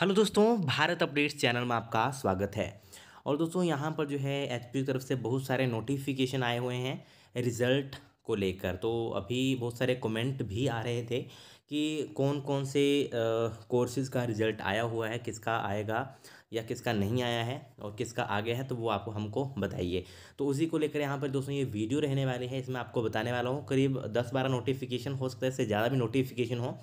Hello दोस्तों Bharat updates channel में आपका स्वागत है और दोस्तों यहाँ पर जो है एच की तरफ से बहुत सारे नोटिफिकेशन आए हुए हैं रिज़ल्ट को लेकर तो अभी बहुत सारे कमेंट भी आ रहे थे कि कौन कौन से कोर्सेज़ का रिज़ल्ट आया हुआ है किसका आएगा या किसका नहीं आया है और किसका आ गया है तो वो आप हमको बताइए तो उसी को लेकर यहाँ पर दोस्तों ये वीडियो रहने वाले हैं इसमें आपको बताने वाला हूँ करीब दस बारह नोटिफिकेशन हो सकता है इससे ज़्यादा भी नोटिफिकेशन हो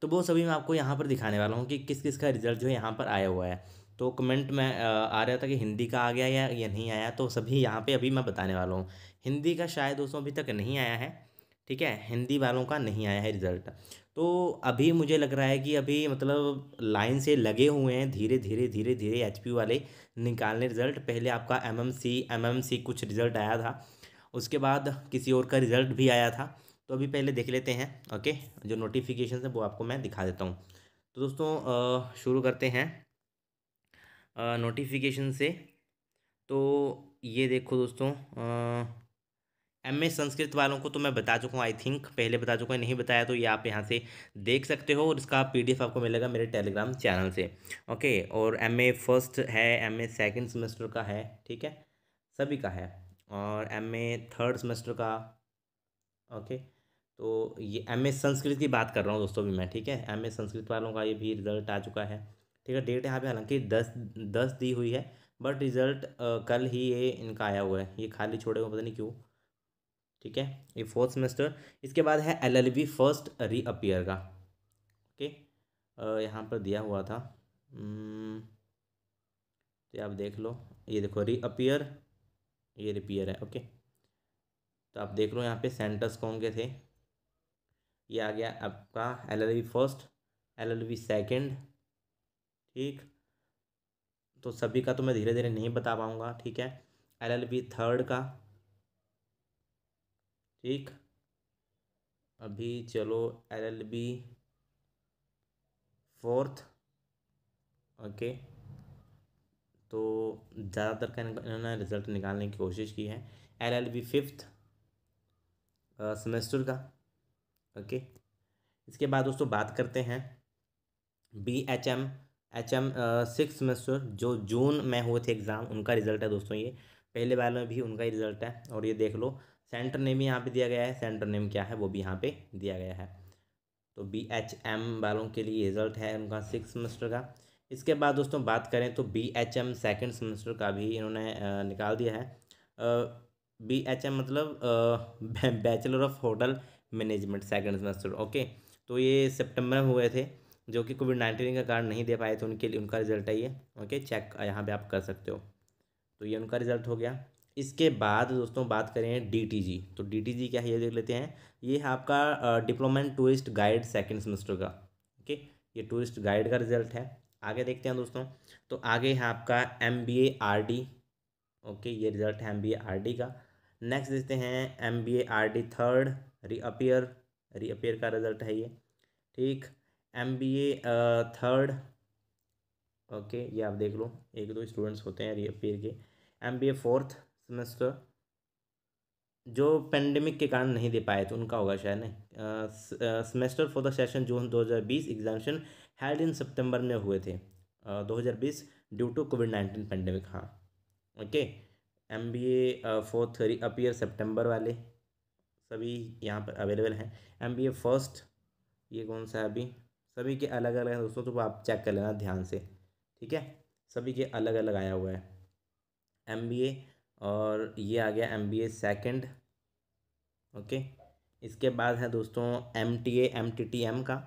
तो वो सभी मैं आपको यहाँ पर दिखाने वाला हूँ कि किस किस का रिज़ल्ट जो है यहाँ पर आया हुआ है तो कमेंट में आ रहा था कि हिंदी का आ गया या या नहीं आया तो सभी यहाँ पे अभी मैं बताने वाला हूँ हिंदी का शायद दोस्तों अभी तक नहीं आया है ठीक है हिंदी वालों का नहीं आया है रिज़ल्ट तो अभी मुझे लग रहा है कि अभी मतलब लाइन से लगे हुए हैं धीरे धीरे धीरे धीरे एच वाले निकालने रिज़ल्ट पहले आपका एम एम कुछ रिज़ल्ट आया था उसके बाद किसी और का रिज़ल्ट भी आया था तो अभी पहले देख लेते हैं ओके जो नोटिफिकेशन है वो आपको मैं दिखा देता हूँ तो दोस्तों शुरू करते हैं नोटिफिकेशन से तो ये देखो दोस्तों एम ए संस्कृत वालों को तो मैं बता चुका हूँ आई थिंक पहले बता चुका हूँ नहीं बताया तो ये आप यहाँ से देख सकते हो और इसका पीडीएफ आपको मिलेगा मेरे टेलीग्राम चैनल से ओके और एम ए फर्स्ट है एम ए सेकेंड सेमेस्टर का है ठीक है सभी का है और एम ए थर्ड सेमेस्टर का ओके तो ये एम संस्कृत की बात कर रहा हूँ दोस्तों भी मैं ठीक है एम संस्कृत वालों का ये भी रिजल्ट आ चुका है ठीक है डेट यहाँ पे हालांकि दस दस दी हुई है बट रिज़ल्ट कल ही ये इनका आया हुआ है ये खाली छोड़े हुए पता नहीं क्यों ठीक है ये फोर्थ सेमेस्टर इसके बाद है L L B first reappear का ओके यहाँ पर दिया हुआ था तो आप देख लो ये देखो रीअपियर ये रिपियर है ओके तो आप देख लो यहाँ पे सेंटर्स कौन के थे ये आ गया आपका L L B first L L B second ठीक तो सभी का तो मैं धीरे धीरे नहीं बता पाऊँगा ठीक है एल एल बी थर्ड का ठीक अभी चलो L L B fourth okay तो ज़्यादातर का इन्होंने रिज़ल्ट निकालने की कोशिश की है L L B fifth semester का ओके इसके बाद दोस्तों बात करते हैं B H M H M six में जो जून में हुए थे एग्ज़ाम उनका रिजल्ट है दोस्तों ये पहले बार में भी उनका ही रिजल्ट है और ये देख लो सेंटर नेम यहाँ पे दिया गया है सेंटर नेम क्या है वो भी यहाँ पे दिया गया है तो बी एच एम वालों के लिए रिजल्ट है उनका सिक्स सेमेस्टर का इसके बाद दोस्तों बात करें तो B H M second semester का भी इन्होंने निकाल दिया है बी एच एम मतलब bachelor of hotel management second semester okay तो ये सितंबर में हुए थे जो कि कोविड नाइन्टीन का कारण नहीं दे पाए थे उनके लिए उनका रिजल्ट है ये ओके चेक यहाँ पे आप कर सकते हो तो ये उनका रिजल्ट हो गया इसके बाद दोस्तों बात करें डीटीजी तो डीटीजी क्या है ये देख लेते हैं ये है आपका diploma in tourist guide second semester का ओके ये टूरिस्ट गाइड का रिजल्ट है आगे देखते हैं दोस्तों तो आगे है आपका M B A R D okay ये रिजल्ट है M B A R D का नेक्स्ट देखते हैं M B A R D third reappear reappear का रिजल्ट है ये ठीक M B A third okay ये आप देख लो एक दो स्टूडेंट्स होते हैं रीअपियर के M B A fourth semester जो पेंडेमिक के कारण नहीं दे पाए थे उनका होगा शायद नहीं semester for the session June 2020 examination held in September में हुए थे दो हज़ार बीस due to COVID nineteen pandemic हाँ okay okay. M B A fourth three appear September वाले सभी यहाँ पर अवेलेबल हैं एम बी ए फर्स्ट ये कौन सा है अभी सभी के अलग अलग है दोस्तों तो आप चेक कर लेना ध्यान से ठीक है सभी के अलग अलग आया हुआ है एम बी ए और ये आ गया M B A second okay इसके बाद है दोस्तों M T A M T T M का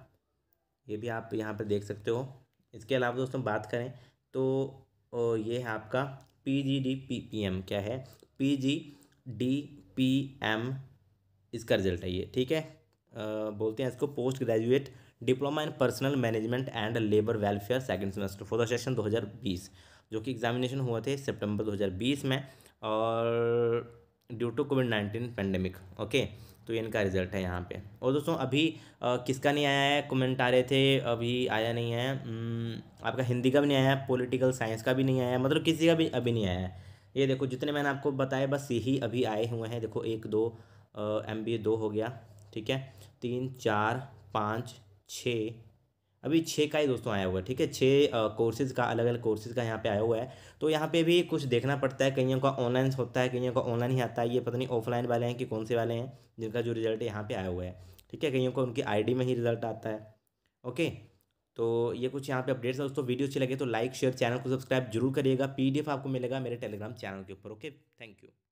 ये भी आप यहाँ पर देख सकते हो इसके अलावा दोस्तों बात करें तो ये है आपका P G D P P M क्या है P G D P M इसका रिजल्ट है ये ठीक है आ, बोलते हैं इसको post graduate diploma in personnel management and labour welfare second semester for the session 2020 जो कि एग्जामिनेशन हुआ थे सितंबर 2020 में और due to COVID nineteen pandemic okay तो इनका रिज़ल्ट है यहाँ पे और दोस्तों अभी आ, किसका नहीं आया है कमेंट आ रहे थे अभी आया नहीं है आपका हिंदी का भी नहीं आया है पोलिटिकल साइंस का भी नहीं आया है मतलब किसी का भी अभी नहीं आया है ये देखो जितने मैंने आपको बताए बस यही अभी आए हुए हैं देखो एक दो एम बी दो हो गया ठीक है तीन चार पाँच छः अभी छः का ही दोस्तों आया हुआ है ठीक है छः कोर्सेज का अलग अलग कोर्सेज का यहाँ पे आया हुआ है तो यहाँ पे भी कुछ देखना पड़ता है कईयों का ऑनलाइन होता है कईयों का ऑनलाइन ही आता है ये पता नहीं ऑफलाइन वाले हैं कि कौन से वाले हैं जिनका जो रिजल्ट यहाँ पे आया हुआ है ठीक है कईयों का उनकी आईडी में ही रिजल्ट आता है ओके तो ये कुछ यहाँ पर अपडेट्स दोस्तों वीडियो अच्छी लगे तो लाइक शेयर चैनल को सब्सक्राइब जरूर करिएगा पी आपको मिलेगा मेरे टेलीग्राम चैनल के ऊपर ओके थैंक यू